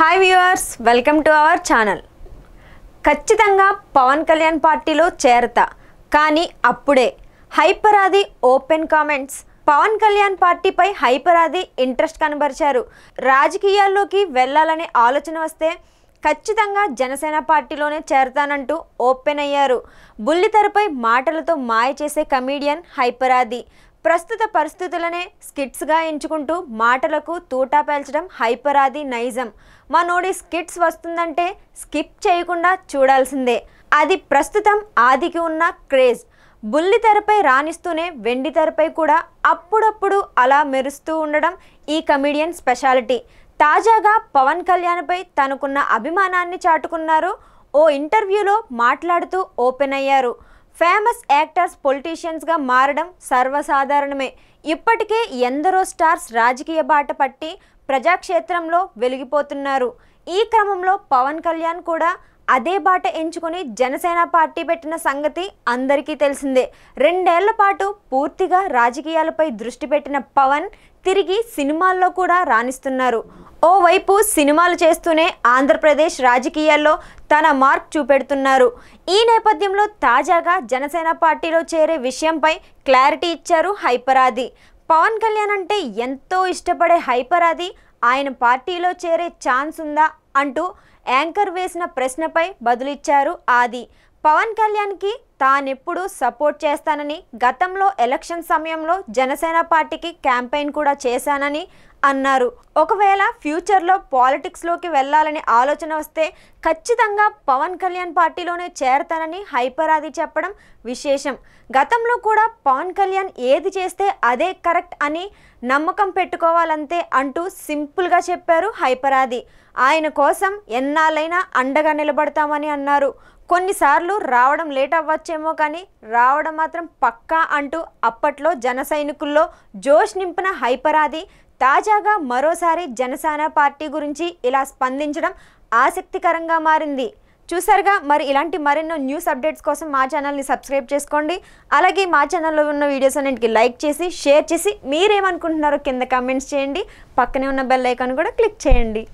hi viewers welcome to our channel ఖచ్చితంగా పవన్ కళ్యాణ్ పార్టీలో చేరతా కానీ అప్పుడే హైపరాది ఓపెన్ కామెంట్స్ పవన్ కళ్యాణ్ పార్టీపై హైపరాది ఇంట్రెస్ట్ కనబరిచారు రాజకీయాల్లోకి వెళ్ళాలనే ఆలోచన వస్తే ఖచ్చితంగా జనసేన పార్టీలోనే చేరతానంటూ ఓపెన్ అయ్యారు బుల్లితెరపై మాటలతో మాయ చేసే కమీడియన్ హైపరాది ప్రస్తుత పరిస్థితులనే స్కిట్స్గా ఎంచుకుంటూ మాటలకు తూటా పేల్చడం హైపరాది నైజం మనోడి స్కిట్స్ వస్తుందంటే స్కిప్ చేయకుండా చూడాల్సిందే అది ప్రస్తుతం ఆదికి ఉన్న క్రేజ్ బుల్లి తెరపై రాణిస్తూనే వెండి తెరపై కూడా అప్పుడప్పుడు అలా మెరుస్తూ ఉండడం ఈ కమిడియన్ స్పెషాలిటీ తాజాగా పవన్ కళ్యాణ్పై తనకున్న అభిమానాన్ని చాటుకున్నారు ఓ ఇంటర్వ్యూలో మాట్లాడుతూ ఓపెన్ అయ్యారు ఫేమస్ యాక్టర్స్ పొలిటీషియన్స్గా మారడం సర్వసాధారణమే ఇప్పటికే ఎందరో స్టార్స్ రాజకీయ బాట పట్టి ప్రజాక్షేత్రంలో వెలిగిపోతున్నారు ఈ క్రమంలో పవన్ కళ్యాణ్ కూడా అదే బాట ఎంచుకొని జనసేన పార్టీ పెట్టిన సంగతి అందరికీ తెలిసిందే రెండేళ్ల పాటు పూర్తిగా రాజకీయాలపై దృష్టి పెట్టిన పవన్ తిరిగి సినిమాల్లో కూడా రాణిస్తున్నారు ఓవైపు సినిమాలు చేస్తూనే ఆంధ్రప్రదేశ్ రాజకీయాల్లో తన మార్క్ చూపెడుతున్నారు ఈ నేపథ్యంలో తాజాగా జనసేన పార్టీలో చేరే విషయంపై క్లారిటీ ఇచ్చారు హైపరాది పవన్ కళ్యాణ్ అంటే ఎంతో ఇష్టపడే హైపరాది ఆయన పార్టీలో చేరే ఛాన్స్ ఉందా అంటూ యాంకర్ వేసిన ప్రశ్నపై బదులిచ్చారు ఆది పవన్ కళ్యాణ్కి తానెప్పుడు సపోర్ట్ చేస్తానని గతంలో ఎలక్షన్ సమయంలో జనసేన పార్టీకి క్యాంపెయిన్ కూడా చేశానని అన్నారు ఒకవేళ ఫ్యూచర్లో పాలిటిక్స్లోకి వెళ్ళాలని ఆలోచన వస్తే ఖచ్చితంగా పవన్ కళ్యాణ్ పార్టీలోనే చేరతానని హైపర్ అది చెప్పడం విశేషం గతంలో కూడా పవన్ కళ్యాణ్ ఏది చేస్తే అదే కరెక్ట్ అని నమ్మకం పెట్టుకోవాలంతే అంటూ సింపుల్గా చెప్పారు హైపరాది ఆయన కోసం ఎన్నాళ్ళైనా అండగా నిలబడతామని అన్నారు కొన్నిసార్లు రావడం లేట్ అవ్వచ్చు రావచ్చేమో కానీ రావడం మాత్రం పక్కా అంటూ అప్పట్లో జన సైనికుల్లో జోష్ నింపిన హైపరాది తాజాగా మరోసారి జనసేన పార్టీ గురించి ఇలా స్పందించడం ఆసక్తికరంగా మారింది చూసారుగా మరి ఇలాంటి మరెన్నో న్యూస్ అప్డేట్స్ కోసం మా ఛానల్ని సబ్స్క్రైబ్ చేసుకోండి అలాగే మా ఛానల్లో ఉన్న వీడియోస్ అన్నింటికి లైక్ చేసి షేర్ చేసి మీరేమనుకుంటున్నారో కింద కమెంట్స్ చేయండి పక్కనే ఉన్న బెల్ ఐకాన్ కూడా క్లిక్ చేయండి